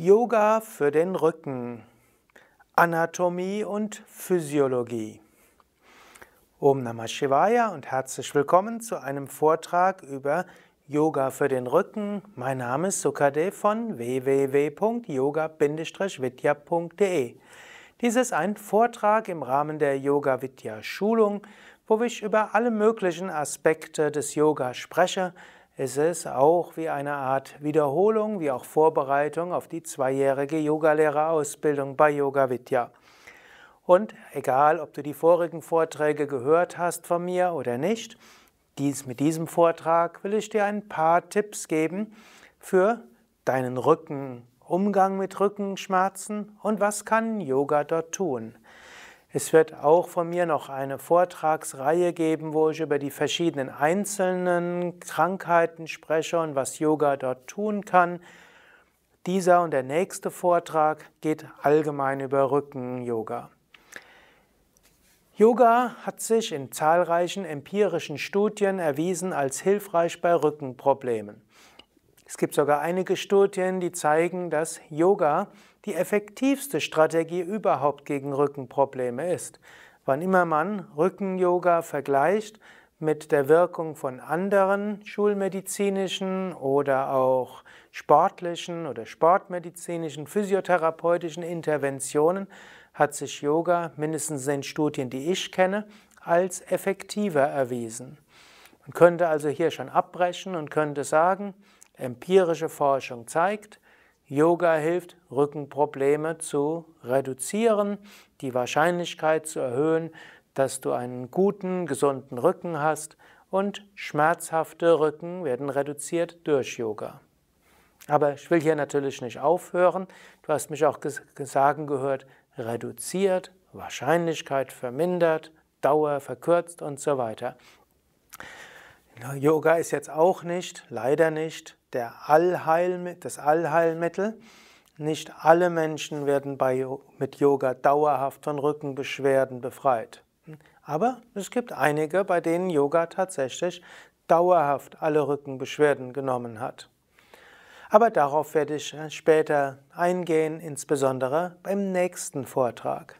Yoga für den Rücken. Anatomie und Physiologie. Om Namah Shivaya und herzlich willkommen zu einem Vortrag über Yoga für den Rücken. Mein Name ist Sukade von www.yoga-vidya.de. Dies ist ein Vortrag im Rahmen der Yoga Vidya Schulung, wo ich über alle möglichen Aspekte des Yoga spreche ist Es auch wie eine Art Wiederholung, wie auch Vorbereitung auf die zweijährige Yogalehrerausbildung bei Yoga Vidya. Und egal, ob du die vorigen Vorträge gehört hast von mir oder nicht, dies, mit diesem Vortrag will ich dir ein paar Tipps geben für deinen Rücken, Umgang mit Rückenschmerzen und was kann Yoga dort tun. Es wird auch von mir noch eine Vortragsreihe geben, wo ich über die verschiedenen einzelnen Krankheiten spreche und was Yoga dort tun kann. Dieser und der nächste Vortrag geht allgemein über Rücken-Yoga. Yoga hat sich in zahlreichen empirischen Studien erwiesen als hilfreich bei Rückenproblemen. Es gibt sogar einige Studien, die zeigen, dass Yoga die effektivste Strategie überhaupt gegen Rückenprobleme ist. Wann immer man Rücken-Yoga vergleicht mit der Wirkung von anderen schulmedizinischen oder auch sportlichen oder sportmedizinischen, physiotherapeutischen Interventionen, hat sich Yoga, mindestens in den Studien, die ich kenne, als effektiver erwiesen. Man könnte also hier schon abbrechen und könnte sagen, empirische Forschung zeigt, Yoga hilft, Rückenprobleme zu reduzieren, die Wahrscheinlichkeit zu erhöhen, dass du einen guten, gesunden Rücken hast und schmerzhafte Rücken werden reduziert durch Yoga. Aber ich will hier natürlich nicht aufhören. Du hast mich auch sagen gehört, reduziert, Wahrscheinlichkeit vermindert, Dauer verkürzt und so weiter. Yoga ist jetzt auch nicht, leider nicht, der Allheil, das Allheilmittel. Nicht alle Menschen werden bei, mit Yoga dauerhaft von Rückenbeschwerden befreit. Aber es gibt einige, bei denen Yoga tatsächlich dauerhaft alle Rückenbeschwerden genommen hat. Aber darauf werde ich äh, später eingehen, insbesondere beim nächsten Vortrag.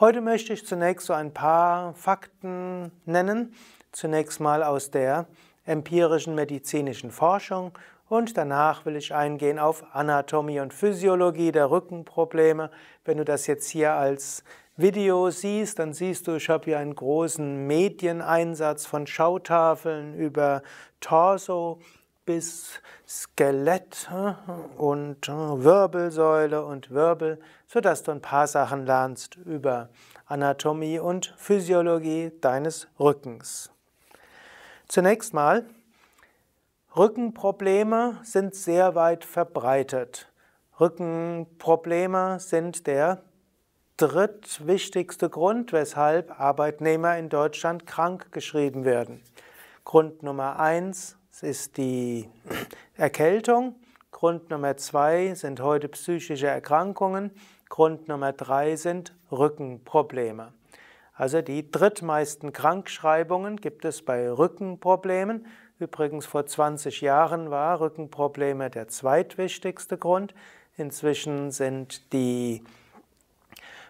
Heute möchte ich zunächst so ein paar Fakten nennen. Zunächst mal aus der empirischen medizinischen Forschung und danach will ich eingehen auf Anatomie und Physiologie der Rückenprobleme. Wenn du das jetzt hier als Video siehst, dann siehst du, ich habe hier einen großen Medieneinsatz von Schautafeln über Torso bis Skelett äh, und äh, Wirbelsäule und Wirbel, sodass du ein paar Sachen lernst über Anatomie und Physiologie deines Rückens. Zunächst mal Rückenprobleme sind sehr weit verbreitet. Rückenprobleme sind der drittwichtigste Grund, weshalb Arbeitnehmer in Deutschland krank geschrieben werden. Grund Nummer eins ist die Erkältung. Grund Nummer zwei sind heute psychische Erkrankungen. Grund Nummer drei sind Rückenprobleme. Also die drittmeisten Krankschreibungen gibt es bei Rückenproblemen. Übrigens vor 20 Jahren war Rückenprobleme der zweitwichtigste Grund. Inzwischen sind die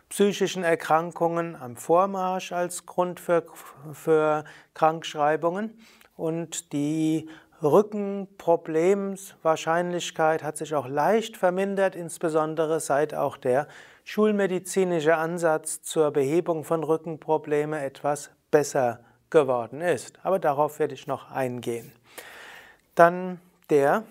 psychischen Erkrankungen am Vormarsch als Grund für, für Krankschreibungen und die Rückenproblemswahrscheinlichkeit hat sich auch leicht vermindert, insbesondere seit auch der schulmedizinische Ansatz zur Behebung von Rückenproblemen etwas besser ist geworden ist. Aber darauf werde ich noch eingehen. Dann der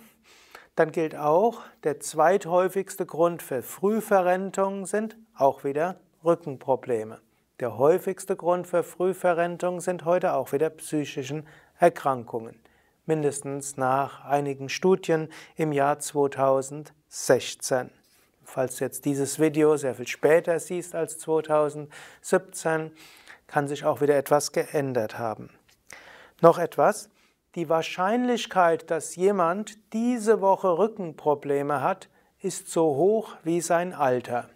dann gilt auch, der zweithäufigste Grund für Frühverrentung sind auch wieder Rückenprobleme. Der häufigste Grund für Frühverrentung sind heute auch wieder psychischen Erkrankungen. Mindestens nach einigen Studien im Jahr 2016. Falls du jetzt dieses Video sehr viel später siehst als 2017, kann sich auch wieder etwas geändert haben. Noch etwas, die Wahrscheinlichkeit, dass jemand diese Woche Rückenprobleme hat, ist so hoch wie sein Alter.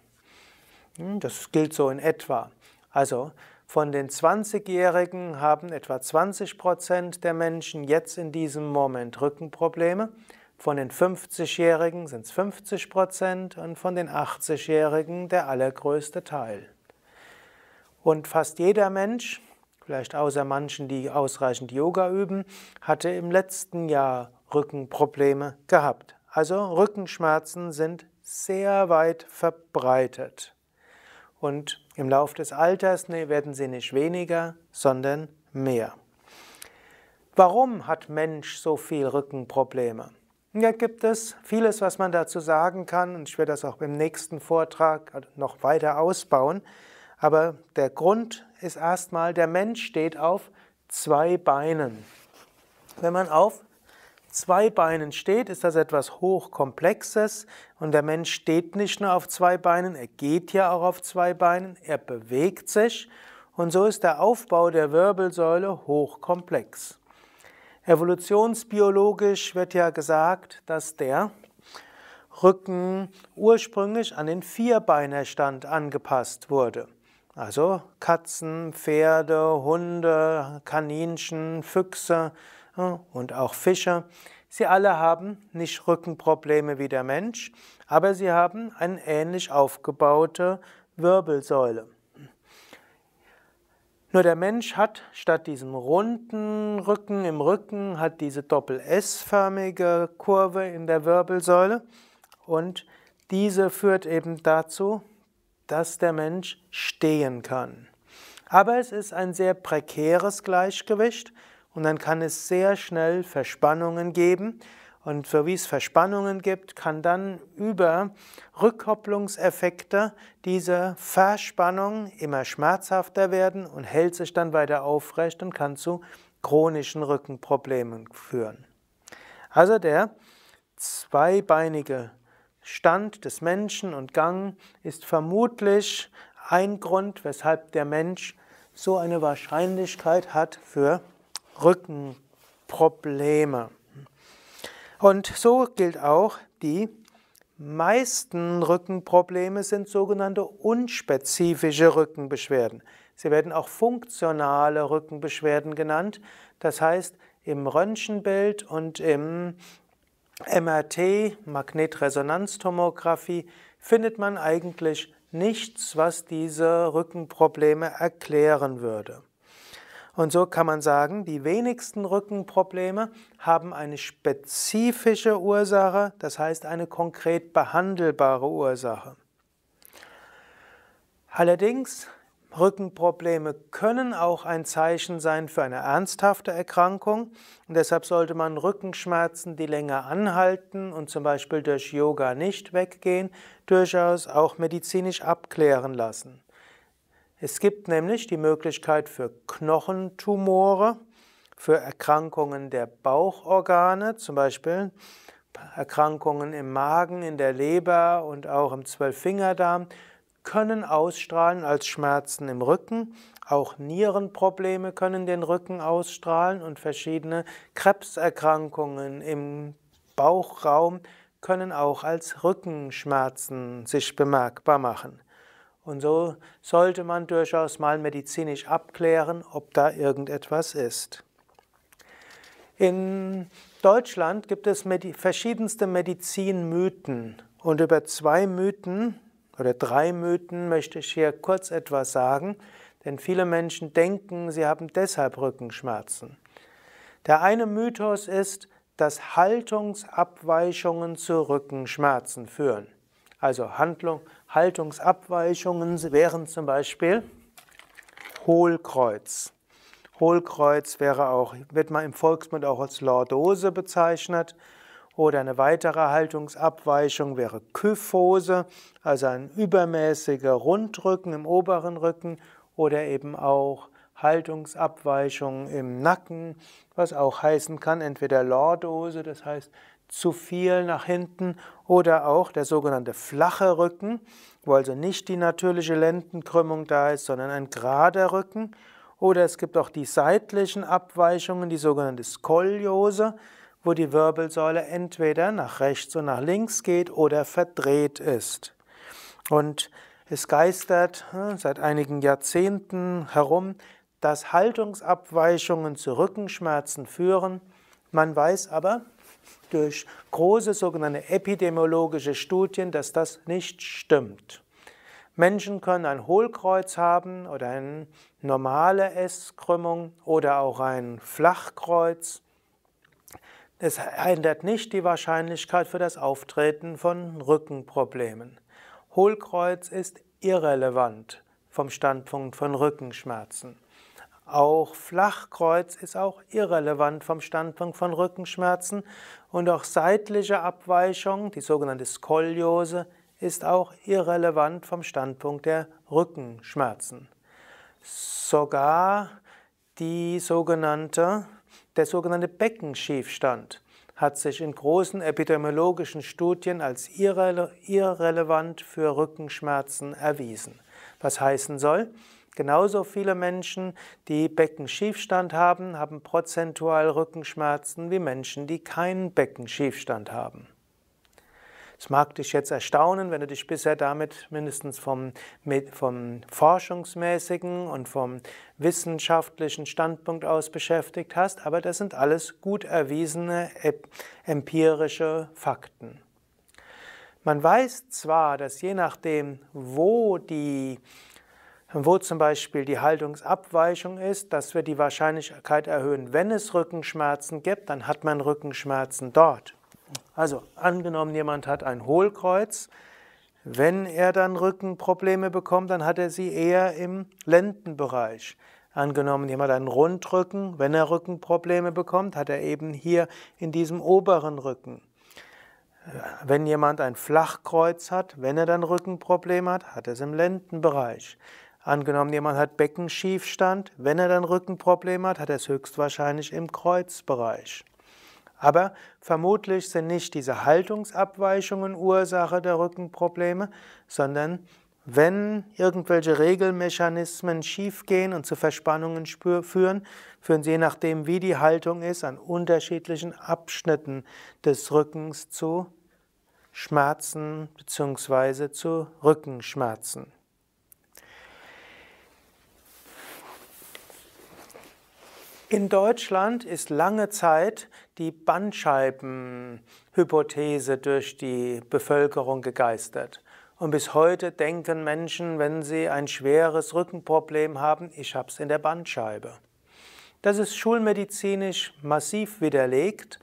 Hm, das gilt so in etwa. Also von den 20-Jährigen haben etwa 20 Prozent der Menschen jetzt in diesem Moment Rückenprobleme. Von den 50-Jährigen sind es 50 Prozent und von den 80-Jährigen der allergrößte Teil. Und fast jeder Mensch, vielleicht außer manchen, die ausreichend Yoga üben, hatte im letzten Jahr Rückenprobleme gehabt. Also Rückenschmerzen sind sehr weit verbreitet. Und im Laufe des Alters werden sie nicht weniger, sondern mehr. Warum hat Mensch so viel Rückenprobleme? Ja, gibt es vieles, was man dazu sagen kann, und ich werde das auch im nächsten Vortrag noch weiter ausbauen. Aber der Grund ist erstmal, der Mensch steht auf zwei Beinen. Wenn man auf zwei Beinen steht, ist das etwas Hochkomplexes und der Mensch steht nicht nur auf zwei Beinen, er geht ja auch auf zwei Beinen, er bewegt sich und so ist der Aufbau der Wirbelsäule hochkomplex. Evolutionsbiologisch wird ja gesagt, dass der Rücken ursprünglich an den Vierbeinerstand angepasst wurde. Also Katzen, Pferde, Hunde, Kaninchen, Füchse und auch Fische. Sie alle haben nicht Rückenprobleme wie der Mensch, aber sie haben eine ähnlich aufgebaute Wirbelsäule. Nur der Mensch hat statt diesem runden Rücken im Rücken, hat diese Doppel-S-förmige Kurve in der Wirbelsäule und diese führt eben dazu, dass der Mensch stehen kann. Aber es ist ein sehr prekäres Gleichgewicht und dann kann es sehr schnell Verspannungen geben. Und so wie es Verspannungen gibt, kann dann über Rückkopplungseffekte diese Verspannung immer schmerzhafter werden und hält sich dann weiter aufrecht und kann zu chronischen Rückenproblemen führen. Also der zweibeinige Stand des Menschen und Gang ist vermutlich ein Grund, weshalb der Mensch so eine Wahrscheinlichkeit hat für Rückenprobleme. Und so gilt auch, die meisten Rückenprobleme sind sogenannte unspezifische Rückenbeschwerden. Sie werden auch funktionale Rückenbeschwerden genannt. Das heißt, im Röntgenbild und im MRT, Magnetresonanztomographie, findet man eigentlich nichts, was diese Rückenprobleme erklären würde. Und so kann man sagen, die wenigsten Rückenprobleme haben eine spezifische Ursache, das heißt eine konkret behandelbare Ursache. Allerdings Rückenprobleme können auch ein Zeichen sein für eine ernsthafte Erkrankung und deshalb sollte man Rückenschmerzen, die länger anhalten und zum Beispiel durch Yoga nicht weggehen, durchaus auch medizinisch abklären lassen. Es gibt nämlich die Möglichkeit für Knochentumore, für Erkrankungen der Bauchorgane, zum Beispiel Erkrankungen im Magen, in der Leber und auch im Zwölffingerdarm, können ausstrahlen als Schmerzen im Rücken. Auch Nierenprobleme können den Rücken ausstrahlen und verschiedene Krebserkrankungen im Bauchraum können auch als Rückenschmerzen sich bemerkbar machen. Und so sollte man durchaus mal medizinisch abklären, ob da irgendetwas ist. In Deutschland gibt es verschiedenste Medizinmythen und über zwei Mythen oder drei Mythen möchte ich hier kurz etwas sagen, denn viele Menschen denken, sie haben deshalb Rückenschmerzen. Der eine Mythos ist, dass Haltungsabweichungen zu Rückenschmerzen führen. Also Handlung, Haltungsabweichungen wären zum Beispiel Hohlkreuz. Hohlkreuz wäre auch, wird man im Volksmund auch als Lordose bezeichnet. Oder eine weitere Haltungsabweichung wäre Kyphose, also ein übermäßiger Rundrücken im oberen Rücken oder eben auch Haltungsabweichungen im Nacken, was auch heißen kann, entweder Lordose, das heißt zu viel nach hinten, oder auch der sogenannte flache Rücken, wo also nicht die natürliche Lendenkrümmung da ist, sondern ein gerader Rücken. Oder es gibt auch die seitlichen Abweichungen, die sogenannte Skoliose, wo die Wirbelsäule entweder nach rechts und nach links geht oder verdreht ist. Und es geistert ne, seit einigen Jahrzehnten herum, dass Haltungsabweichungen zu Rückenschmerzen führen. Man weiß aber durch große sogenannte epidemiologische Studien, dass das nicht stimmt. Menschen können ein Hohlkreuz haben oder eine normale S-Krümmung oder auch ein Flachkreuz. Es ändert nicht die Wahrscheinlichkeit für das Auftreten von Rückenproblemen. Hohlkreuz ist irrelevant vom Standpunkt von Rückenschmerzen. Auch Flachkreuz ist auch irrelevant vom Standpunkt von Rückenschmerzen und auch seitliche Abweichung, die sogenannte Skoliose, ist auch irrelevant vom Standpunkt der Rückenschmerzen. Sogar die sogenannte der sogenannte Beckenschiefstand hat sich in großen epidemiologischen Studien als irre irrelevant für Rückenschmerzen erwiesen. Was heißen soll? Genauso viele Menschen, die Beckenschiefstand haben, haben prozentual Rückenschmerzen wie Menschen, die keinen Beckenschiefstand haben. Es mag dich jetzt erstaunen, wenn du dich bisher damit mindestens vom, vom forschungsmäßigen und vom wissenschaftlichen Standpunkt aus beschäftigt hast, aber das sind alles gut erwiesene empirische Fakten. Man weiß zwar, dass je nachdem, wo die wo zum Beispiel die Haltungsabweichung ist, dass wir die Wahrscheinlichkeit erhöhen, wenn es Rückenschmerzen gibt, dann hat man Rückenschmerzen dort. Also angenommen, jemand hat ein Hohlkreuz, wenn er dann Rückenprobleme bekommt, dann hat er sie eher im Lendenbereich. Angenommen, jemand hat einen Rundrücken, wenn er Rückenprobleme bekommt, hat er eben hier in diesem oberen Rücken. Wenn jemand ein Flachkreuz hat, wenn er dann Rückenprobleme hat, hat er es im Lendenbereich. Angenommen, jemand hat Beckenschiefstand, wenn er dann Rückenprobleme hat, hat er es höchstwahrscheinlich im Kreuzbereich. Aber vermutlich sind nicht diese Haltungsabweichungen Ursache der Rückenprobleme, sondern wenn irgendwelche Regelmechanismen schiefgehen und zu Verspannungen führen, führen sie je nachdem, wie die Haltung ist, an unterschiedlichen Abschnitten des Rückens zu Schmerzen bzw. zu Rückenschmerzen. In Deutschland ist lange Zeit die Bandscheibenhypothese durch die Bevölkerung gegeistert. Und bis heute denken Menschen, wenn sie ein schweres Rückenproblem haben, ich hab's in der Bandscheibe. Das ist schulmedizinisch massiv widerlegt.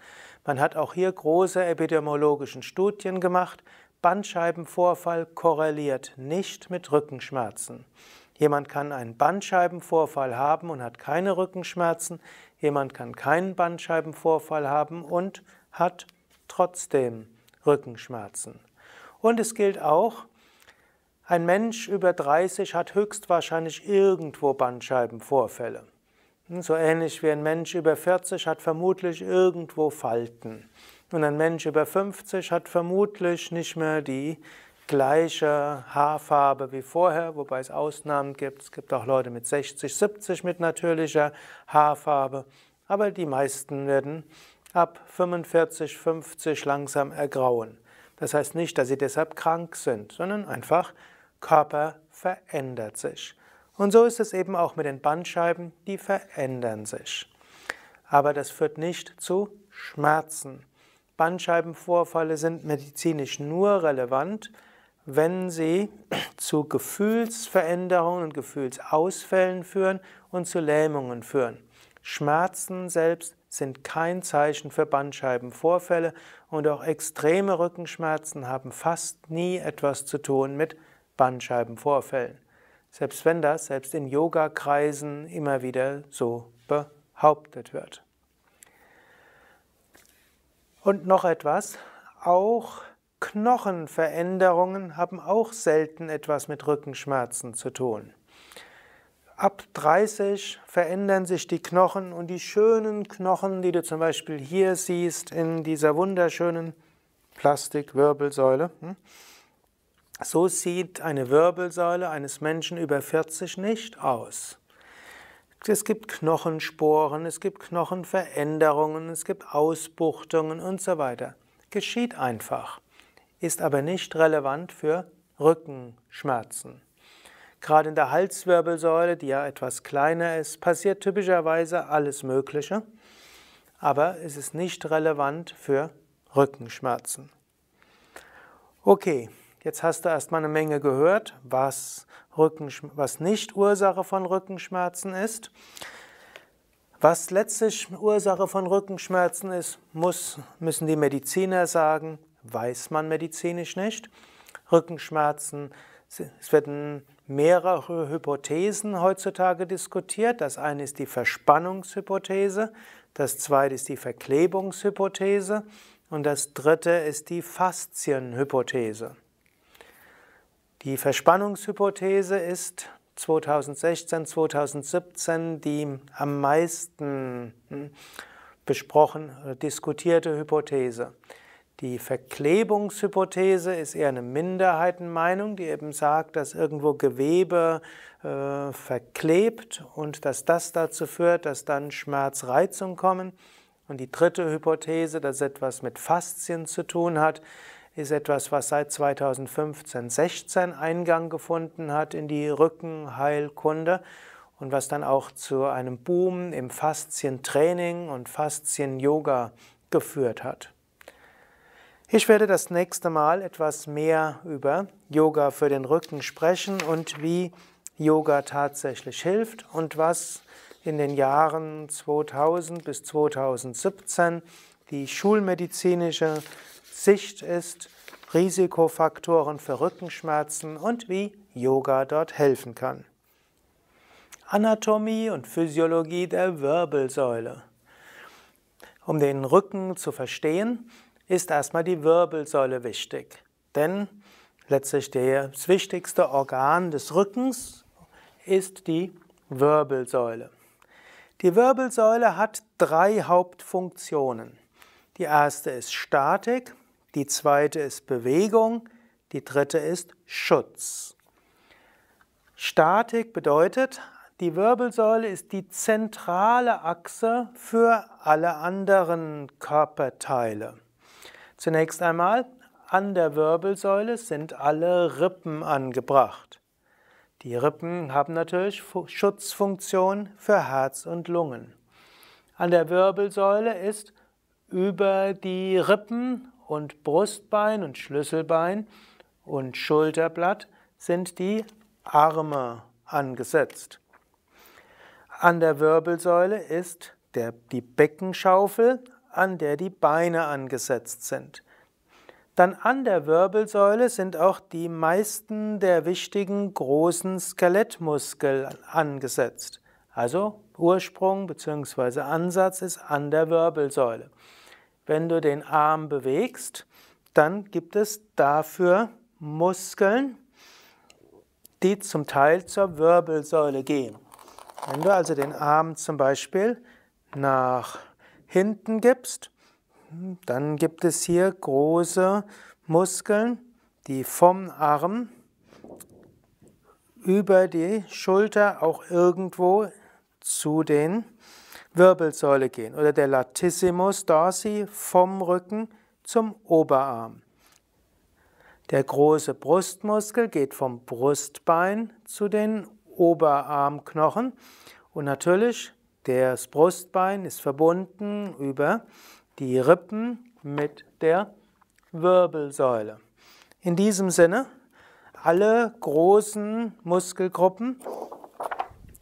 Man hat auch hier große epidemiologischen Studien gemacht. Bandscheibenvorfall korreliert nicht mit Rückenschmerzen. Jemand kann einen Bandscheibenvorfall haben und hat keine Rückenschmerzen. Jemand kann keinen Bandscheibenvorfall haben und hat trotzdem Rückenschmerzen. Und es gilt auch, ein Mensch über 30 hat höchstwahrscheinlich irgendwo Bandscheibenvorfälle. So ähnlich wie ein Mensch über 40 hat vermutlich irgendwo Falten. Und ein Mensch über 50 hat vermutlich nicht mehr die gleiche Haarfarbe wie vorher, wobei es Ausnahmen gibt. Es gibt auch Leute mit 60, 70 mit natürlicher Haarfarbe, aber die meisten werden ab 45, 50 langsam ergrauen. Das heißt nicht, dass sie deshalb krank sind, sondern einfach Körper verändert sich. Und so ist es eben auch mit den Bandscheiben, die verändern sich. Aber das führt nicht zu Schmerzen. Bandscheibenvorfälle sind medizinisch nur relevant, wenn sie zu Gefühlsveränderungen und Gefühlsausfällen führen und zu Lähmungen führen. Schmerzen selbst sind kein Zeichen für Bandscheibenvorfälle und auch extreme Rückenschmerzen haben fast nie etwas zu tun mit Bandscheibenvorfällen. Selbst wenn das selbst in Yogakreisen immer wieder so behauptet wird. Und noch etwas, auch Knochenveränderungen haben auch selten etwas mit Rückenschmerzen zu tun. Ab 30 verändern sich die Knochen und die schönen Knochen, die du zum Beispiel hier siehst in dieser wunderschönen Plastikwirbelsäule. Hm? So sieht eine Wirbelsäule eines Menschen über 40 nicht aus. Es gibt Knochensporen, es gibt Knochenveränderungen, es gibt Ausbuchtungen und so weiter. Geschieht einfach ist aber nicht relevant für Rückenschmerzen. Gerade in der Halswirbelsäule, die ja etwas kleiner ist, passiert typischerweise alles Mögliche, aber es ist nicht relevant für Rückenschmerzen. Okay, jetzt hast du erstmal eine Menge gehört, was, was nicht Ursache von Rückenschmerzen ist. Was letztlich Ursache von Rückenschmerzen ist, muss, müssen die Mediziner sagen, weiß man medizinisch nicht. Rückenschmerzen, es werden mehrere Hypothesen heutzutage diskutiert. Das eine ist die Verspannungshypothese, das zweite ist die Verklebungshypothese und das dritte ist die Faszienhypothese. Die Verspannungshypothese ist 2016, 2017 die am meisten hm, besprochen, äh, diskutierte Hypothese. Die Verklebungshypothese ist eher eine Minderheitenmeinung, die eben sagt, dass irgendwo Gewebe äh, verklebt und dass das dazu führt, dass dann Schmerzreizung kommen. Und die dritte Hypothese, dass etwas mit Faszien zu tun hat, ist etwas, was seit 2015, 16 Eingang gefunden hat in die Rückenheilkunde und was dann auch zu einem Boom im Faszientraining und Faszien-Yoga geführt hat. Ich werde das nächste Mal etwas mehr über Yoga für den Rücken sprechen und wie Yoga tatsächlich hilft und was in den Jahren 2000 bis 2017 die schulmedizinische Sicht ist, Risikofaktoren für Rückenschmerzen und wie Yoga dort helfen kann. Anatomie und Physiologie der Wirbelsäule. Um den Rücken zu verstehen, ist erstmal die Wirbelsäule wichtig. Denn letztlich das wichtigste Organ des Rückens ist die Wirbelsäule. Die Wirbelsäule hat drei Hauptfunktionen. Die erste ist Statik, die zweite ist Bewegung, die dritte ist Schutz. Statik bedeutet, die Wirbelsäule ist die zentrale Achse für alle anderen Körperteile. Zunächst einmal, an der Wirbelsäule sind alle Rippen angebracht. Die Rippen haben natürlich Schutzfunktion für Herz und Lungen. An der Wirbelsäule ist über die Rippen und Brustbein und Schlüsselbein und Schulterblatt sind die Arme angesetzt. An der Wirbelsäule ist der, die Beckenschaufel an der die Beine angesetzt sind. Dann an der Wirbelsäule sind auch die meisten der wichtigen großen Skelettmuskeln angesetzt. Also Ursprung bzw. Ansatz ist an der Wirbelsäule. Wenn du den Arm bewegst, dann gibt es dafür Muskeln, die zum Teil zur Wirbelsäule gehen. Wenn du also den Arm zum Beispiel nach hinten gibst, dann gibt es hier große Muskeln, die vom Arm über die Schulter auch irgendwo zu den Wirbelsäule gehen oder der Latissimus dorsi vom Rücken zum Oberarm. Der große Brustmuskel geht vom Brustbein zu den Oberarmknochen und natürlich das Brustbein ist verbunden über die Rippen mit der Wirbelsäule. In diesem Sinne, alle großen Muskelgruppen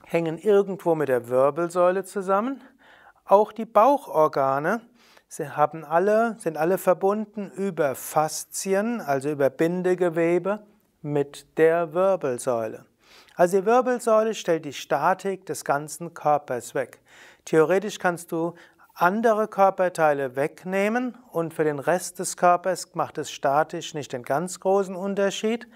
hängen irgendwo mit der Wirbelsäule zusammen. Auch die Bauchorgane haben alle, sind alle verbunden über Faszien, also über Bindegewebe mit der Wirbelsäule. Also die Wirbelsäule stellt die Statik des ganzen Körpers weg. Theoretisch kannst du andere Körperteile wegnehmen und für den Rest des Körpers macht es statisch nicht den ganz großen Unterschied.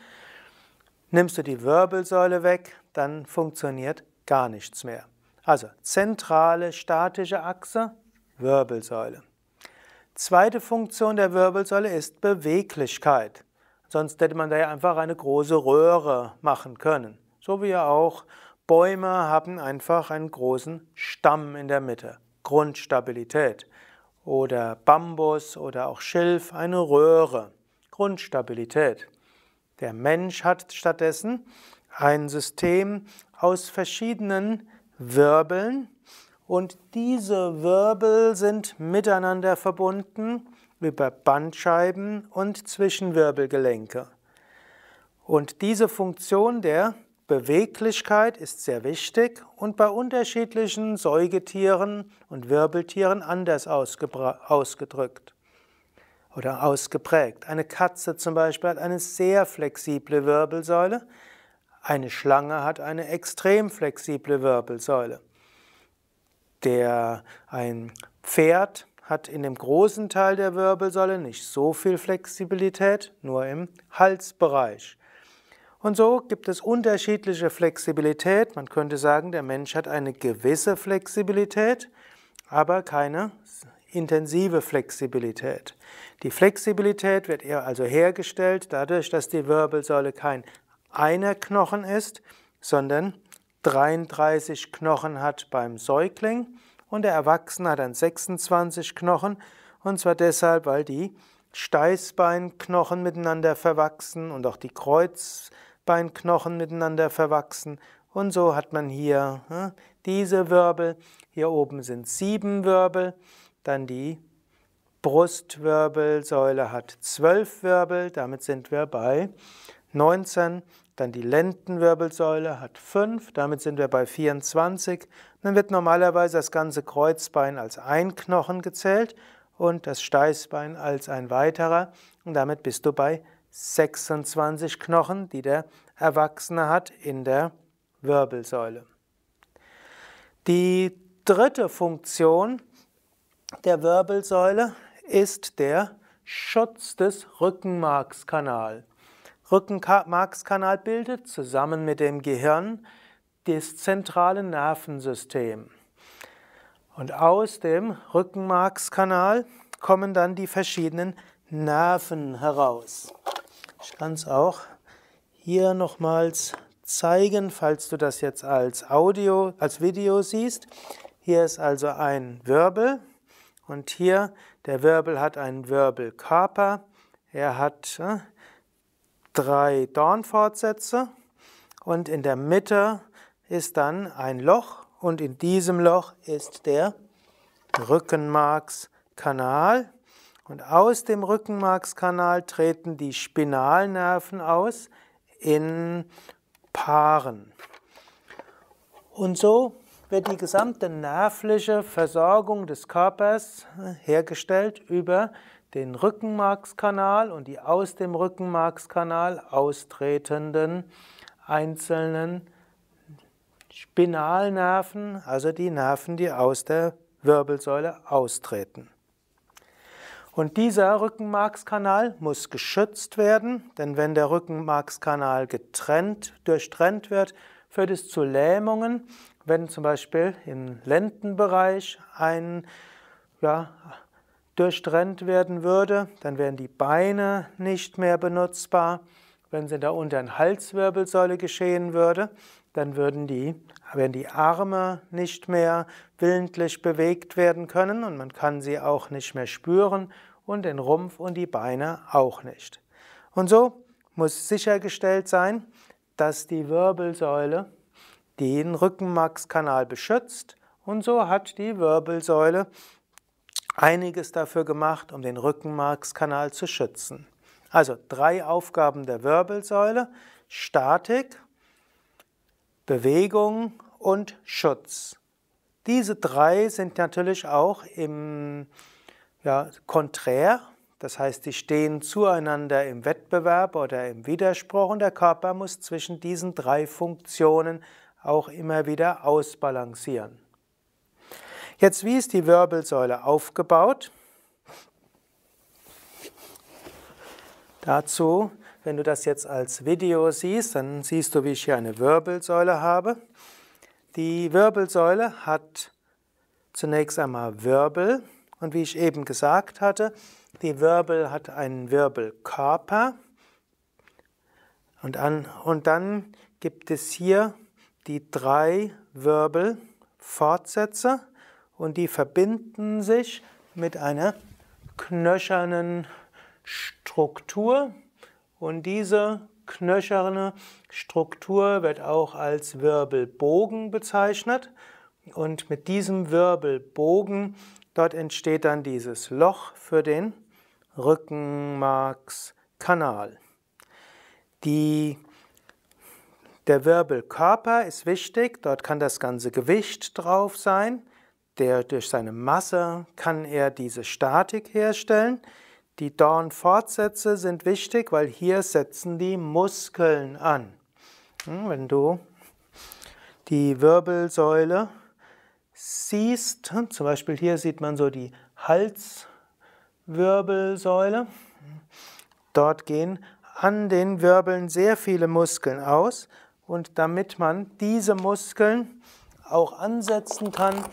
Nimmst du die Wirbelsäule weg, dann funktioniert gar nichts mehr. Also zentrale statische Achse, Wirbelsäule. Zweite Funktion der Wirbelsäule ist Beweglichkeit. Sonst hätte man da ja einfach eine große Röhre machen können. So wie ja auch Bäume haben einfach einen großen Stamm in der Mitte. Grundstabilität. Oder Bambus oder auch Schilf, eine Röhre. Grundstabilität. Der Mensch hat stattdessen ein System aus verschiedenen Wirbeln und diese Wirbel sind miteinander verbunden über Bandscheiben und Zwischenwirbelgelenke. Und diese Funktion der Beweglichkeit ist sehr wichtig und bei unterschiedlichen Säugetieren und Wirbeltieren anders ausgedrückt oder ausgeprägt. Eine Katze zum Beispiel hat eine sehr flexible Wirbelsäule, eine Schlange hat eine extrem flexible Wirbelsäule. Der, ein Pferd hat in dem großen Teil der Wirbelsäule nicht so viel Flexibilität, nur im Halsbereich. Und so gibt es unterschiedliche Flexibilität. Man könnte sagen, der Mensch hat eine gewisse Flexibilität, aber keine intensive Flexibilität. Die Flexibilität wird eher also hergestellt dadurch, dass die Wirbelsäule kein einer Knochen ist, sondern 33 Knochen hat beim Säugling und der Erwachsene hat dann 26 Knochen und zwar deshalb, weil die Steißbeinknochen miteinander verwachsen und auch die Kreuzbeinknochen. Schienbeinknochen miteinander verwachsen. Und so hat man hier hm, diese Wirbel. Hier oben sind sieben Wirbel. Dann die Brustwirbelsäule hat zwölf Wirbel. Damit sind wir bei 19. Dann die Lendenwirbelsäule hat 5, damit sind wir bei 24. Dann wird normalerweise das ganze Kreuzbein als ein Knochen gezählt und das Steißbein als ein weiterer und damit bist du bei 26 Knochen, die der Erwachsene hat in der Wirbelsäule. Die dritte Funktion der Wirbelsäule ist der Schutz des Rückenmarkskanal. Rückenmarkskanal bildet zusammen mit dem Gehirn das zentrale Nervensystem. Und aus dem Rückenmarkskanal kommen dann die verschiedenen Nerven heraus. Ich kann es auch hier nochmals zeigen, falls du das jetzt als Audio, als Video siehst. Hier ist also ein Wirbel und hier der Wirbel hat einen Wirbelkörper. Er hat äh, drei Dornfortsätze und in der Mitte ist dann ein Loch und in diesem Loch ist der Rückenmarkskanal und aus dem Rückenmarkskanal treten die Spinalnerven aus in Paaren. Und so wird die gesamte nervliche Versorgung des Körpers hergestellt über den Rückenmarkskanal und die aus dem Rückenmarkskanal austretenden einzelnen Spinalnerven, also die Nerven, die aus der Wirbelsäule austreten. Und dieser Rückenmarkskanal muss geschützt werden, denn wenn der Rückenmarkskanal getrennt, durchtrennt wird, führt es zu Lähmungen, wenn zum Beispiel im Lendenbereich ein ja, durchtrennt werden würde, dann wären die Beine nicht mehr benutzbar. Wenn es in der unteren Halswirbelsäule geschehen würde, dann würden die, werden die Arme nicht mehr willentlich bewegt werden können und man kann sie auch nicht mehr spüren und den Rumpf und die Beine auch nicht. Und so muss sichergestellt sein, dass die Wirbelsäule den Rückenmarkskanal beschützt und so hat die Wirbelsäule einiges dafür gemacht, um den Rückenmarkskanal zu schützen. Also drei Aufgaben der Wirbelsäule, Statik, Bewegung und Schutz. Diese drei sind natürlich auch im ja, konträr, das heißt, die stehen zueinander im Wettbewerb oder im Widerspruch und der Körper muss zwischen diesen drei Funktionen auch immer wieder ausbalancieren. Jetzt, wie ist die Wirbelsäule aufgebaut? Dazu, wenn du das jetzt als Video siehst, dann siehst du, wie ich hier eine Wirbelsäule habe. Die Wirbelsäule hat zunächst einmal Wirbel, und wie ich eben gesagt hatte, die Wirbel hat einen Wirbelkörper. Und, an, und dann gibt es hier die drei Wirbelfortsätze und die verbinden sich mit einer knöchernen Struktur. Und diese knöcherne Struktur wird auch als Wirbelbogen bezeichnet. Und mit diesem Wirbelbogen Dort entsteht dann dieses Loch für den Rückenmarkskanal. Die, der Wirbelkörper ist wichtig, dort kann das ganze Gewicht drauf sein. Der, durch seine Masse kann er diese Statik herstellen. Die Dornfortsätze sind wichtig, weil hier setzen die Muskeln an. Hm, wenn du die Wirbelsäule siehst, zum Beispiel hier sieht man so die Halswirbelsäule, dort gehen an den Wirbeln sehr viele Muskeln aus und damit man diese Muskeln auch ansetzen kann,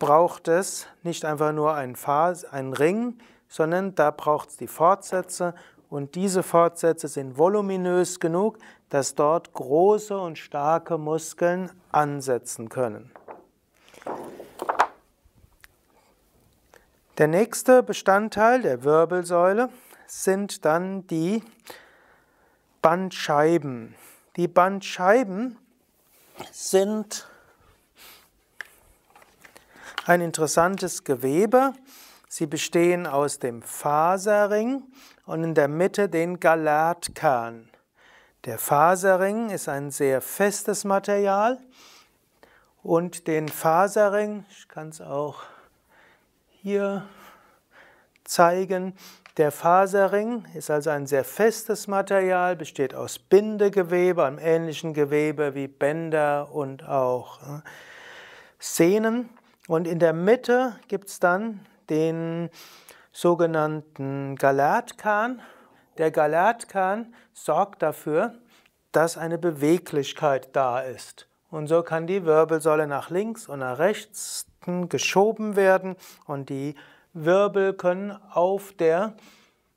braucht es nicht einfach nur einen, Phase, einen Ring, sondern da braucht es die Fortsätze und diese Fortsätze sind voluminös genug, dass dort große und starke Muskeln ansetzen können. Der nächste Bestandteil der Wirbelsäule sind dann die Bandscheiben. Die Bandscheiben sind ein interessantes Gewebe. Sie bestehen aus dem Faserring und in der Mitte den Galatkern. Der Faserring ist ein sehr festes Material und den Faserring, ich kann es auch hier zeigen. Der Faserring ist also ein sehr festes Material, besteht aus Bindegewebe, einem ähnlichen Gewebe wie Bänder und auch äh, Sehnen. Und in der Mitte gibt es dann den sogenannten Galatkan. Der Galatkan sorgt dafür, dass eine Beweglichkeit da ist. Und so kann die Wirbelsäule nach links und nach rechts geschoben werden und die Wirbel können auf der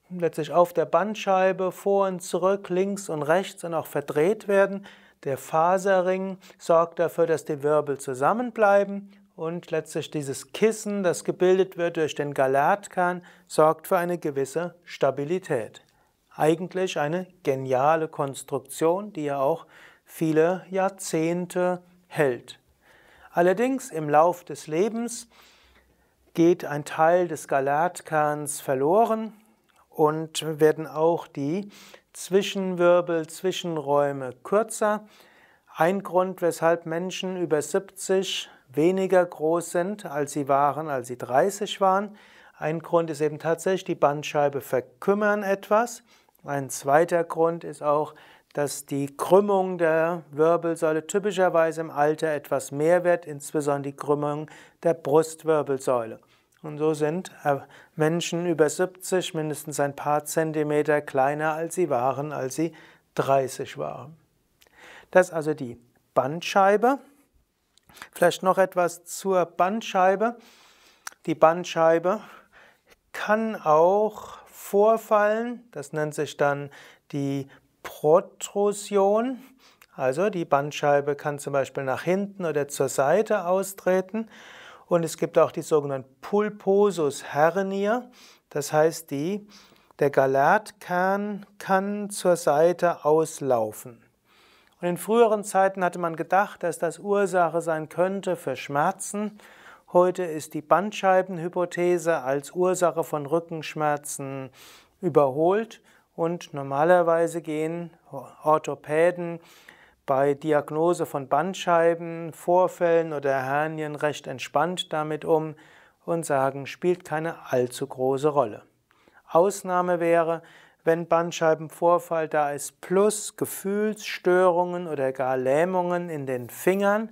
letztlich auf der Bandscheibe vor und zurück, links und rechts und auch verdreht werden. Der Faserring sorgt dafür, dass die Wirbel zusammenbleiben und letztlich dieses Kissen, das gebildet wird durch den Galatkern, sorgt für eine gewisse Stabilität. Eigentlich eine geniale Konstruktion, die ja auch viele Jahrzehnte hält. Allerdings im Lauf des Lebens geht ein Teil des Galatkerns verloren und werden auch die Zwischenwirbel, Zwischenräume kürzer. Ein Grund, weshalb Menschen über 70 weniger groß sind, als sie waren, als sie 30 waren. Ein Grund ist eben tatsächlich, die Bandscheibe verkümmern etwas. Ein zweiter Grund ist auch, dass die Krümmung der Wirbelsäule typischerweise im Alter etwas mehr wird, insbesondere die Krümmung der Brustwirbelsäule. Und so sind äh, Menschen über 70 mindestens ein paar Zentimeter kleiner, als sie waren, als sie 30 waren. Das ist also die Bandscheibe. Vielleicht noch etwas zur Bandscheibe. Die Bandscheibe kann auch vorfallen. Das nennt sich dann die Protrusion. Also die Bandscheibe kann zum Beispiel nach hinten oder zur Seite austreten. Und es gibt auch die sogenannten Pulposus hernia. Das heißt, die, der Galatkern kann zur Seite auslaufen. Und in früheren Zeiten hatte man gedacht, dass das Ursache sein könnte für Schmerzen. Heute ist die Bandscheibenhypothese als Ursache von Rückenschmerzen überholt. Und normalerweise gehen Orthopäden bei Diagnose von Bandscheiben, Vorfällen oder Hernien recht entspannt damit um und sagen, spielt keine allzu große Rolle. Ausnahme wäre, wenn Bandscheibenvorfall da ist, plus Gefühlsstörungen oder gar Lähmungen in den Fingern,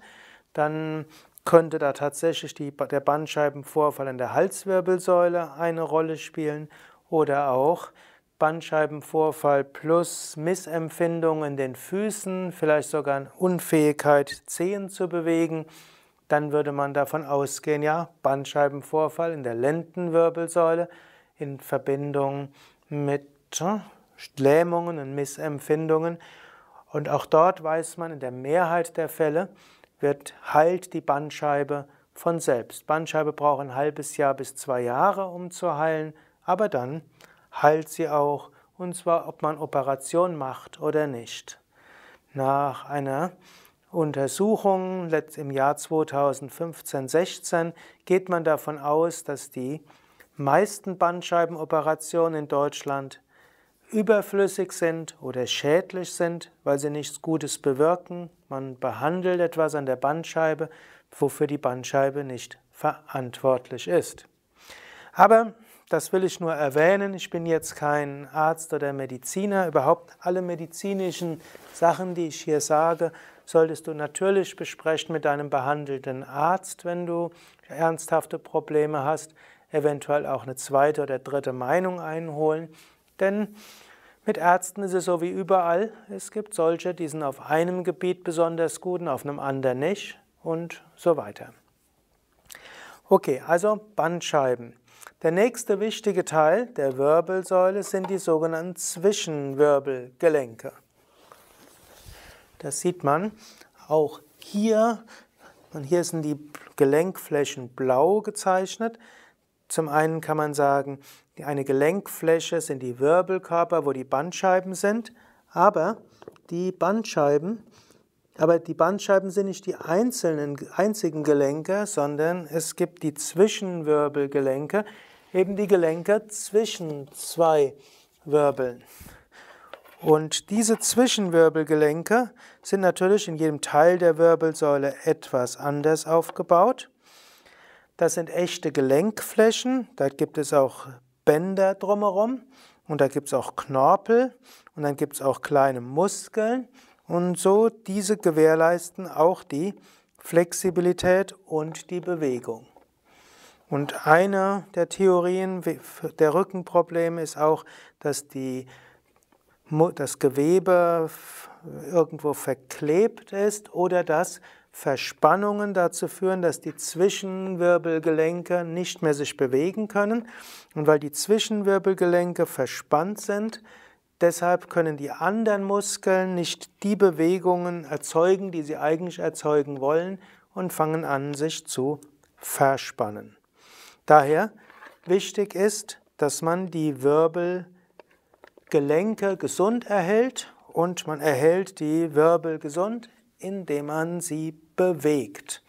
dann könnte da tatsächlich die, der Bandscheibenvorfall in der Halswirbelsäule eine Rolle spielen oder auch Bandscheibenvorfall plus Missempfindung in den Füßen, vielleicht sogar eine Unfähigkeit, Zehen zu bewegen, dann würde man davon ausgehen, ja, Bandscheibenvorfall in der Lendenwirbelsäule in Verbindung mit Lähmungen und Missempfindungen. Und auch dort weiß man, in der Mehrheit der Fälle wird heilt die Bandscheibe von selbst. Bandscheibe braucht ein halbes Jahr bis zwei Jahre, um zu heilen, aber dann heilt sie auch, und zwar ob man Operation macht oder nicht. Nach einer Untersuchung im Jahr 2015-16 geht man davon aus, dass die meisten Bandscheibenoperationen in Deutschland überflüssig sind oder schädlich sind, weil sie nichts Gutes bewirken. Man behandelt etwas an der Bandscheibe, wofür die Bandscheibe nicht verantwortlich ist. Aber das will ich nur erwähnen. Ich bin jetzt kein Arzt oder Mediziner. Überhaupt alle medizinischen Sachen, die ich hier sage, solltest du natürlich besprechen mit deinem behandelten Arzt, wenn du ernsthafte Probleme hast. Eventuell auch eine zweite oder dritte Meinung einholen. Denn mit Ärzten ist es so wie überall. Es gibt solche, die sind auf einem Gebiet besonders gut und auf einem anderen nicht und so weiter. Okay, also Bandscheiben. Der nächste wichtige Teil der Wirbelsäule sind die sogenannten Zwischenwirbelgelenke. Das sieht man auch hier. Und hier sind die Gelenkflächen blau gezeichnet. Zum einen kann man sagen, eine Gelenkfläche sind die Wirbelkörper, wo die Bandscheiben sind, aber die Bandscheiben aber die Bandscheiben sind nicht die einzelnen, einzigen Gelenke, sondern es gibt die Zwischenwirbelgelenke, eben die Gelenke zwischen zwei Wirbeln. Und diese Zwischenwirbelgelenke sind natürlich in jedem Teil der Wirbelsäule etwas anders aufgebaut. Das sind echte Gelenkflächen, da gibt es auch Bänder drumherum und da gibt es auch Knorpel und dann gibt es auch kleine Muskeln und so diese gewährleisten auch die Flexibilität und die Bewegung. Und eine der Theorien der Rückenprobleme ist auch, dass die, das Gewebe irgendwo verklebt ist oder dass Verspannungen dazu führen, dass die Zwischenwirbelgelenke nicht mehr sich bewegen können. Und weil die Zwischenwirbelgelenke verspannt sind, Deshalb können die anderen Muskeln nicht die Bewegungen erzeugen, die sie eigentlich erzeugen wollen und fangen an, sich zu verspannen. Daher wichtig ist, dass man die Wirbelgelenke gesund erhält und man erhält die Wirbel gesund, indem man sie bewegt.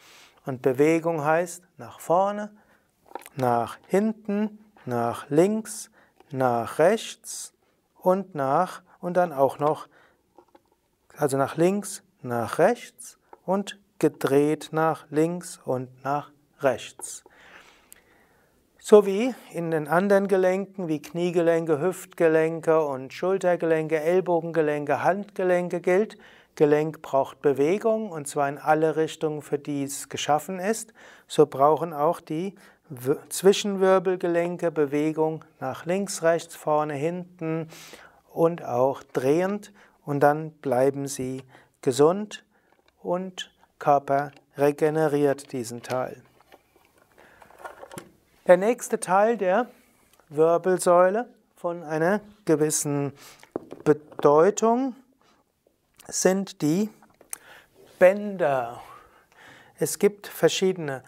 Und Bewegung heißt nach vorne, nach hinten, nach links, nach rechts, und nach und dann auch noch, also nach links, nach rechts und gedreht nach links und nach rechts. So wie in den anderen Gelenken wie Kniegelenke, Hüftgelenke und Schultergelenke, Ellbogengelenke, Handgelenke gilt, Gelenk braucht Bewegung und zwar in alle Richtungen, für die es geschaffen ist, so brauchen auch die Zwischenwirbelgelenke, Bewegung nach links, rechts, vorne, hinten und auch drehend. Und dann bleiben Sie gesund und Körper regeneriert diesen Teil. Der nächste Teil der Wirbelsäule von einer gewissen Bedeutung sind die Bänder. Es gibt verschiedene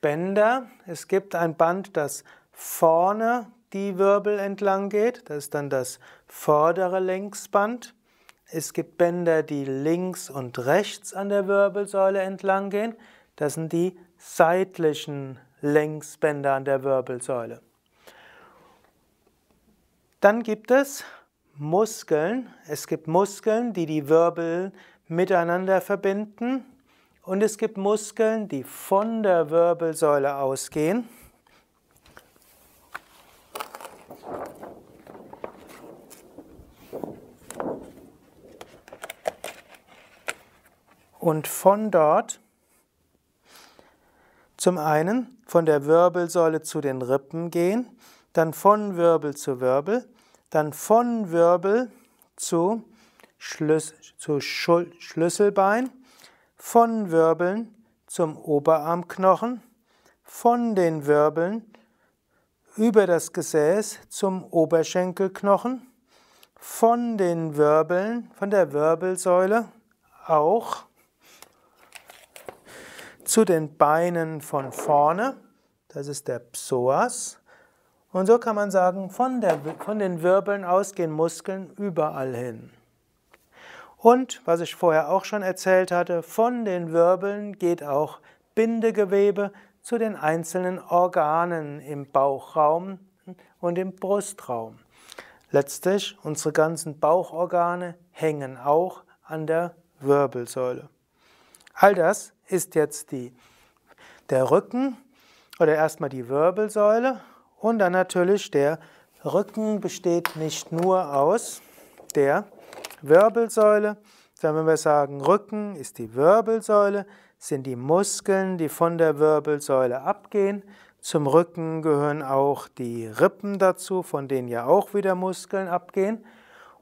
Bänder. Es gibt ein Band, das vorne die Wirbel entlang geht. Das ist dann das vordere Längsband. Es gibt Bänder, die links und rechts an der Wirbelsäule entlang gehen. Das sind die seitlichen Längsbänder an der Wirbelsäule. Dann gibt es Muskeln. Es gibt Muskeln, die die Wirbel miteinander verbinden. Und es gibt Muskeln, die von der Wirbelsäule ausgehen. Und von dort zum einen von der Wirbelsäule zu den Rippen gehen, dann von Wirbel zu Wirbel, dann von Wirbel zu, Schlüs zu Schul Schlüsselbein von Wirbeln zum Oberarmknochen, von den Wirbeln über das Gesäß zum Oberschenkelknochen, von den Wirbeln, von der Wirbelsäule auch zu den Beinen von vorne, das ist der Psoas. Und so kann man sagen, von, der, von den Wirbeln ausgehen Muskeln überall hin. Und, was ich vorher auch schon erzählt hatte, von den Wirbeln geht auch Bindegewebe zu den einzelnen Organen im Bauchraum und im Brustraum. Letztlich, unsere ganzen Bauchorgane hängen auch an der Wirbelsäule. All das ist jetzt die, der Rücken oder erstmal die Wirbelsäule und dann natürlich der Rücken besteht nicht nur aus der Wirbelsäule, dann wenn wir sagen, Rücken ist die Wirbelsäule, sind die Muskeln, die von der Wirbelsäule abgehen. Zum Rücken gehören auch die Rippen dazu, von denen ja auch wieder Muskeln abgehen.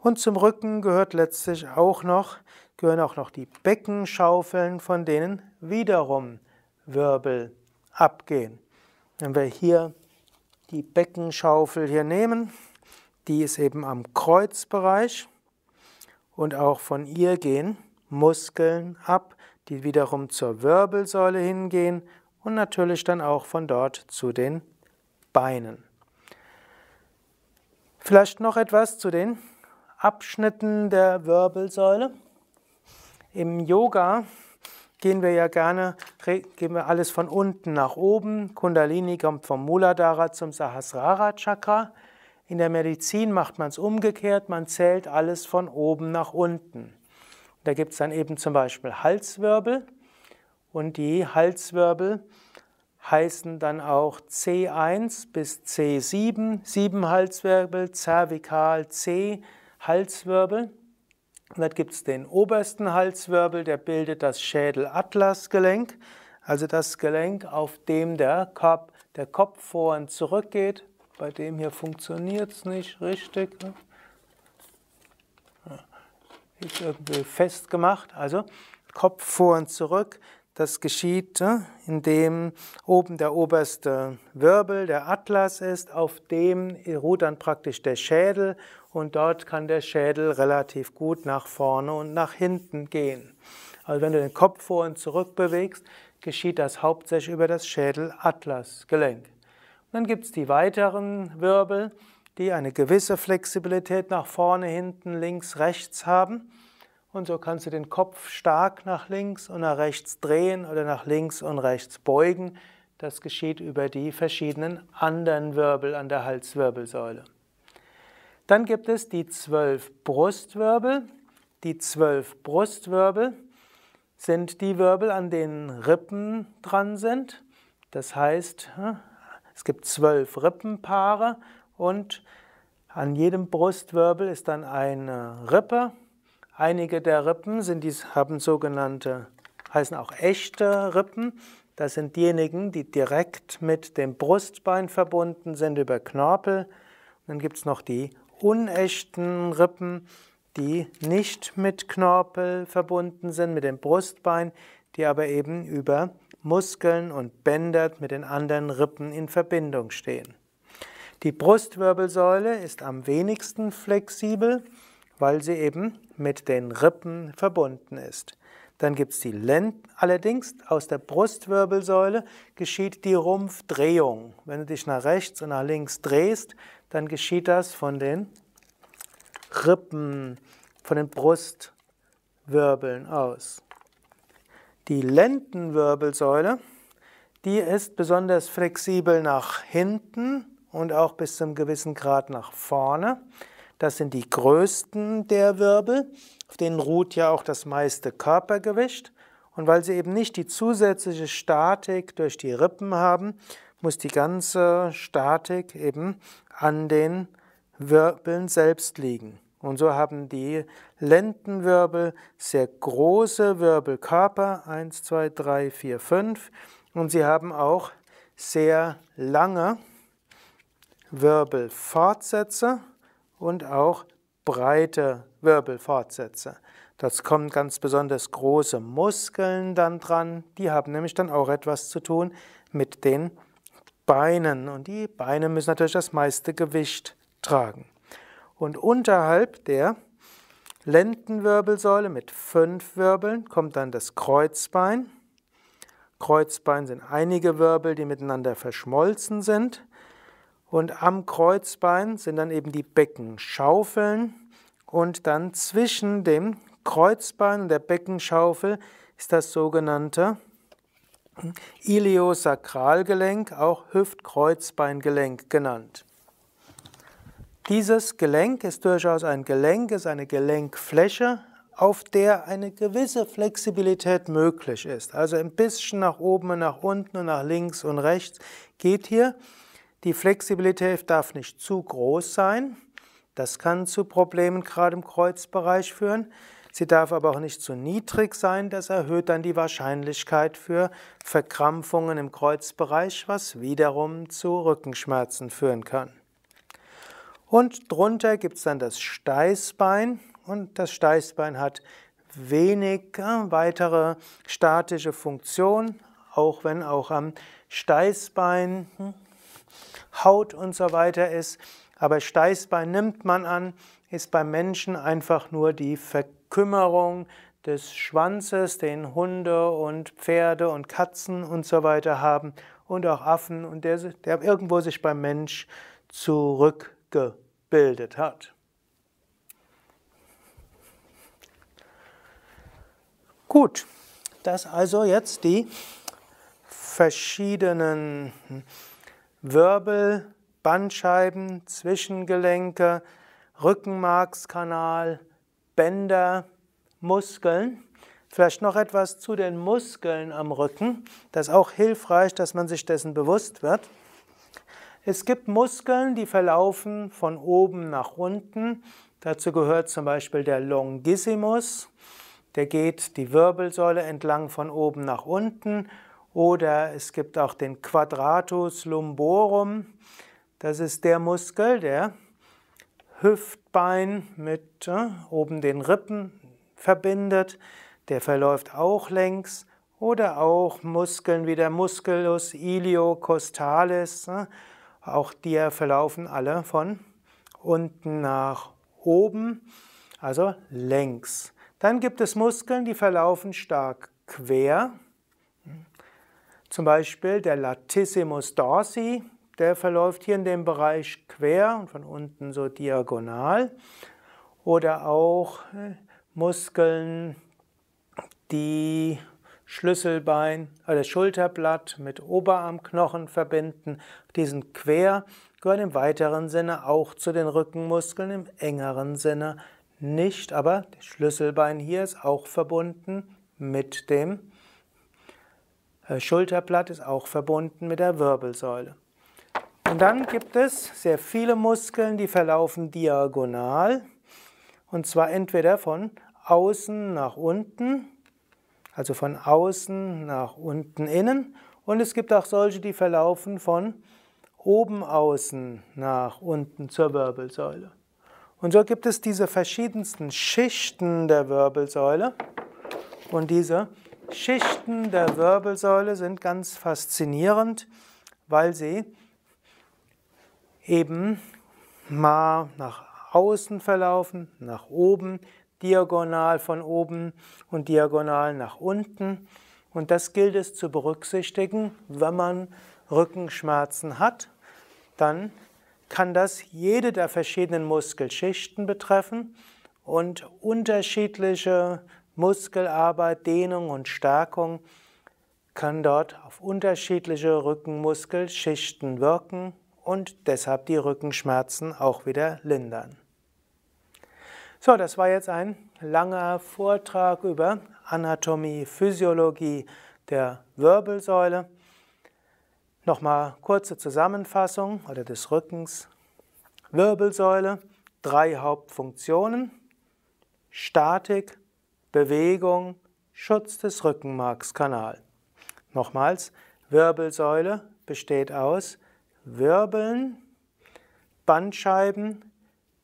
Und zum Rücken gehört letztlich auch noch, gehören auch noch die Beckenschaufeln, von denen wiederum Wirbel abgehen. Wenn wir hier die Beckenschaufel hier nehmen, die ist eben am Kreuzbereich und auch von ihr gehen Muskeln ab, die wiederum zur Wirbelsäule hingehen und natürlich dann auch von dort zu den Beinen. Vielleicht noch etwas zu den Abschnitten der Wirbelsäule. Im Yoga gehen wir ja gerne, gehen wir alles von unten nach oben. Kundalini kommt vom Muladhara zum Sahasrara Chakra. In der Medizin macht man es umgekehrt, man zählt alles von oben nach unten. Da gibt es dann eben zum Beispiel Halswirbel und die Halswirbel heißen dann auch C1 bis C7, 7 Halswirbel, Zervikal C, Halswirbel. Und dann gibt es den obersten Halswirbel, der bildet das Schädelatlasgelenk, also das Gelenk, auf dem der Kopf, der Kopf vor und zurück geht, bei dem hier funktioniert es nicht richtig. Ne? Ist irgendwie festgemacht, also Kopf vor und zurück. Das geschieht, ne, indem oben der oberste Wirbel, der Atlas ist, auf dem ruht dann praktisch der Schädel und dort kann der Schädel relativ gut nach vorne und nach hinten gehen. Also wenn du den Kopf vor und zurück bewegst, geschieht das hauptsächlich über das Schädel-Atlas-Gelenk. Dann gibt es die weiteren Wirbel, die eine gewisse Flexibilität nach vorne, hinten, links, rechts haben. Und so kannst du den Kopf stark nach links und nach rechts drehen oder nach links und rechts beugen. Das geschieht über die verschiedenen anderen Wirbel an der Halswirbelsäule. Dann gibt es die zwölf Brustwirbel. Die zwölf Brustwirbel sind die Wirbel, an denen Rippen dran sind. Das heißt, hm, es gibt zwölf Rippenpaare und an jedem Brustwirbel ist dann eine Rippe. Einige der Rippen sind, haben sogenannte, heißen auch echte Rippen. Das sind diejenigen, die direkt mit dem Brustbein verbunden sind über Knorpel. Und dann gibt es noch die unechten Rippen, die nicht mit Knorpel verbunden sind, mit dem Brustbein, die aber eben über Muskeln und Bänder mit den anderen Rippen in Verbindung stehen. Die Brustwirbelsäule ist am wenigsten flexibel, weil sie eben mit den Rippen verbunden ist. Dann gibt es die Lenden. Allerdings aus der Brustwirbelsäule geschieht die Rumpfdrehung. Wenn du dich nach rechts und nach links drehst, dann geschieht das von den Rippen, von den Brustwirbeln aus. Die Lendenwirbelsäule, die ist besonders flexibel nach hinten und auch bis zum gewissen Grad nach vorne. Das sind die größten der Wirbel, auf denen ruht ja auch das meiste Körpergewicht. Und weil sie eben nicht die zusätzliche Statik durch die Rippen haben, muss die ganze Statik eben an den Wirbeln selbst liegen. Und so haben die Lendenwirbel sehr große Wirbelkörper, 1, 2, 3, 4, 5. Und sie haben auch sehr lange Wirbelfortsätze und auch breite Wirbelfortsätze. Das kommt ganz besonders große Muskeln dann dran. Die haben nämlich dann auch etwas zu tun mit den Beinen. Und die Beine müssen natürlich das meiste Gewicht tragen. Und unterhalb der Lendenwirbelsäule mit fünf Wirbeln kommt dann das Kreuzbein. Kreuzbein sind einige Wirbel, die miteinander verschmolzen sind. Und am Kreuzbein sind dann eben die Beckenschaufeln. Und dann zwischen dem Kreuzbein und der Beckenschaufel ist das sogenannte Iliosakralgelenk, auch Hüftkreuzbeingelenk genannt. Dieses Gelenk ist durchaus ein Gelenk, ist eine Gelenkfläche, auf der eine gewisse Flexibilität möglich ist. Also ein bisschen nach oben und nach unten und nach links und rechts geht hier. Die Flexibilität darf nicht zu groß sein. Das kann zu Problemen gerade im Kreuzbereich führen. Sie darf aber auch nicht zu niedrig sein, das erhöht dann die Wahrscheinlichkeit für Verkrampfungen im Kreuzbereich, was wiederum zu Rückenschmerzen führen kann. Und drunter gibt es dann das Steißbein und das Steißbein hat wenig äh, weitere statische Funktion, auch wenn auch am Steißbein hm, Haut und so weiter ist. Aber Steißbein nimmt man an, ist beim Menschen einfach nur die Verkümmerung des Schwanzes, den Hunde und Pferde und Katzen und so weiter haben und auch Affen und der, der irgendwo sich beim Mensch zurück gebildet hat. Gut, das also jetzt die verschiedenen Wirbel, Bandscheiben, Zwischengelenke, Rückenmarkskanal, Bänder, Muskeln. Vielleicht noch etwas zu den Muskeln am Rücken. Das ist auch hilfreich, dass man sich dessen bewusst wird. Es gibt Muskeln, die verlaufen von oben nach unten. Dazu gehört zum Beispiel der Longissimus. Der geht die Wirbelsäule entlang von oben nach unten. Oder es gibt auch den Quadratus lumborum. Das ist der Muskel, der Hüftbein mit äh, oben den Rippen verbindet. Der verläuft auch längs. Oder auch Muskeln wie der Musculus iliocostalis. Äh, auch die verlaufen alle von unten nach oben, also längs. Dann gibt es Muskeln, die verlaufen stark quer. Zum Beispiel der Latissimus dorsi, der verläuft hier in dem Bereich quer und von unten so diagonal. Oder auch äh, Muskeln, die Schlüsselbein, oder äh, Schulterblatt mit Oberarmknochen verbinden. Diesen quer gehören im weiteren Sinne auch zu den Rückenmuskeln, im engeren Sinne nicht, aber das Schlüsselbein hier ist auch verbunden mit dem äh, Schulterblatt, ist auch verbunden mit der Wirbelsäule. Und dann gibt es sehr viele Muskeln, die verlaufen diagonal, und zwar entweder von außen nach unten also von außen nach unten innen. Und es gibt auch solche, die verlaufen von oben außen nach unten zur Wirbelsäule. Und so gibt es diese verschiedensten Schichten der Wirbelsäule. Und diese Schichten der Wirbelsäule sind ganz faszinierend, weil sie eben mal nach außen verlaufen, nach oben, diagonal von oben und diagonal nach unten. Und das gilt es zu berücksichtigen, wenn man Rückenschmerzen hat, dann kann das jede der verschiedenen Muskelschichten betreffen und unterschiedliche Muskelarbeit, Dehnung und Stärkung kann dort auf unterschiedliche Rückenmuskelschichten wirken und deshalb die Rückenschmerzen auch wieder lindern. So, das war jetzt ein langer Vortrag über Anatomie, Physiologie der Wirbelsäule. Nochmal kurze Zusammenfassung oder des Rückens. Wirbelsäule, drei Hauptfunktionen. Statik, Bewegung, Schutz des Rückenmarkskanal. Nochmals, Wirbelsäule besteht aus Wirbeln, Bandscheiben,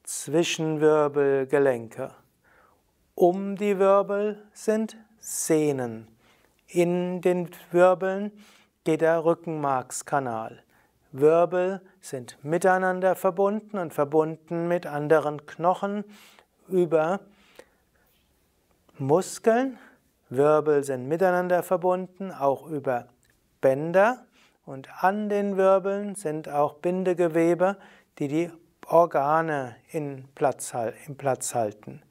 Zwischenwirbelgelenke. Um die Wirbel sind Sehnen. In den Wirbeln geht der Rückenmarkskanal. Wirbel sind miteinander verbunden und verbunden mit anderen Knochen über Muskeln. Wirbel sind miteinander verbunden, auch über Bänder. Und an den Wirbeln sind auch Bindegewebe, die die Organe in Platz, im Platz halten.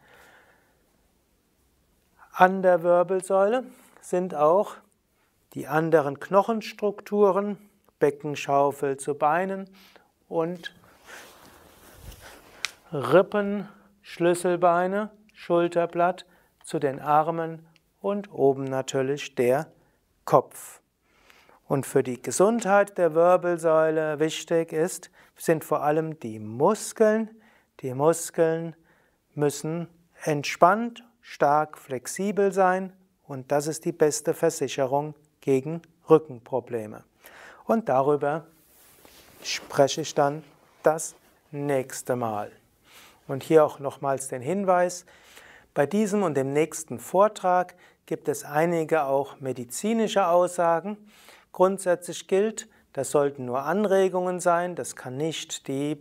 An der Wirbelsäule sind auch die anderen Knochenstrukturen, Beckenschaufel zu Beinen und Rippen, Schlüsselbeine, Schulterblatt zu den Armen und oben natürlich der Kopf. Und für die Gesundheit der Wirbelsäule wichtig ist sind vor allem die Muskeln. Die Muskeln müssen entspannt, stark, flexibel sein und das ist die beste Versicherung gegen Rückenprobleme. Und darüber spreche ich dann das nächste Mal. Und hier auch nochmals den Hinweis, bei diesem und dem nächsten Vortrag gibt es einige auch medizinische Aussagen. Grundsätzlich gilt, das sollten nur Anregungen sein, das kann nicht die,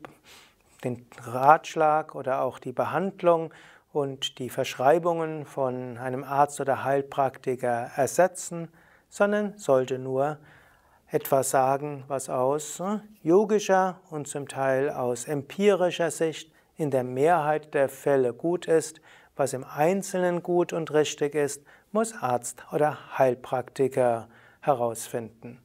den Ratschlag oder auch die Behandlung und die Verschreibungen von einem Arzt oder Heilpraktiker ersetzen, sondern sollte nur etwas sagen, was aus hm, yogischer und zum Teil aus empirischer Sicht in der Mehrheit der Fälle gut ist, was im Einzelnen gut und richtig ist, muss Arzt oder Heilpraktiker herausfinden.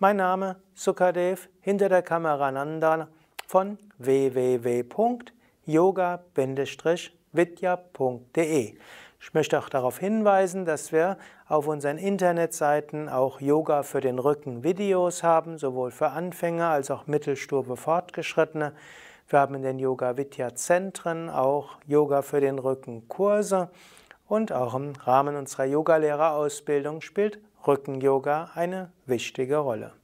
Mein Name Sukadev, hinter der Kamera Nanda von www.yoga-vidya.de. Ich möchte auch darauf hinweisen, dass wir auf unseren Internetseiten auch Yoga für den Rücken Videos haben, sowohl für Anfänger als auch Mittelstufe Fortgeschrittene. Wir haben in den Yoga Vidya Zentren auch Yoga für den Rücken Kurse und auch im Rahmen unserer Yogalehrerausbildung spielt Rücken-Yoga eine wichtige Rolle.